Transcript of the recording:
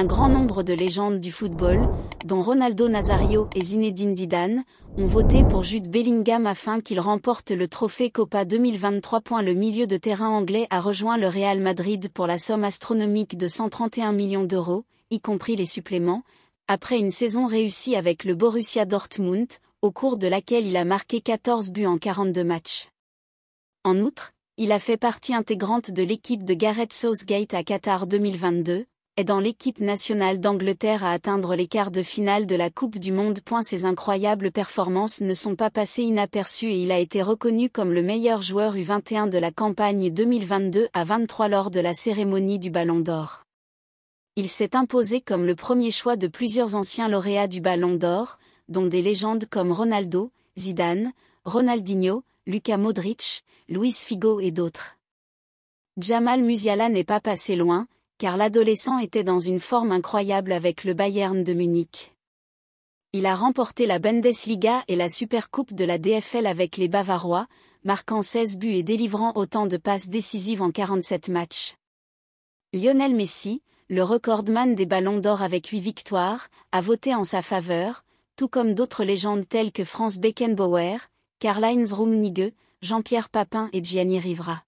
Un grand nombre de légendes du football, dont Ronaldo Nazario et Zinedine Zidane, ont voté pour Jude Bellingham afin qu'il remporte le trophée Copa 2023. Le milieu de terrain anglais a rejoint le Real Madrid pour la somme astronomique de 131 millions d'euros, y compris les suppléments, après une saison réussie avec le Borussia Dortmund, au cours de laquelle il a marqué 14 buts en 42 matchs. En outre, il a fait partie intégrante de l'équipe de Gareth Southgate à Qatar 2022, dans l'équipe nationale d'Angleterre à atteindre les quarts de finale de la Coupe du Monde. Ses incroyables performances ne sont pas passées inaperçues et il a été reconnu comme le meilleur joueur U21 de la campagne 2022 à 23 lors de la cérémonie du Ballon d'Or. Il s'est imposé comme le premier choix de plusieurs anciens lauréats du Ballon d'Or, dont des légendes comme Ronaldo, Zidane, Ronaldinho, Luca Modric, Luis Figo et d'autres. Jamal Musiala n'est pas passé loin, car l'adolescent était dans une forme incroyable avec le Bayern de Munich. Il a remporté la Bundesliga et la Supercoupe de la DFL avec les Bavarois, marquant 16 buts et délivrant autant de passes décisives en 47 matchs. Lionel Messi, le recordman des ballons d'or avec 8 victoires, a voté en sa faveur, tout comme d'autres légendes telles que Franz Beckenbauer, Karl-Heinz Rummenigge, Jean-Pierre Papin et Gianni Rivera.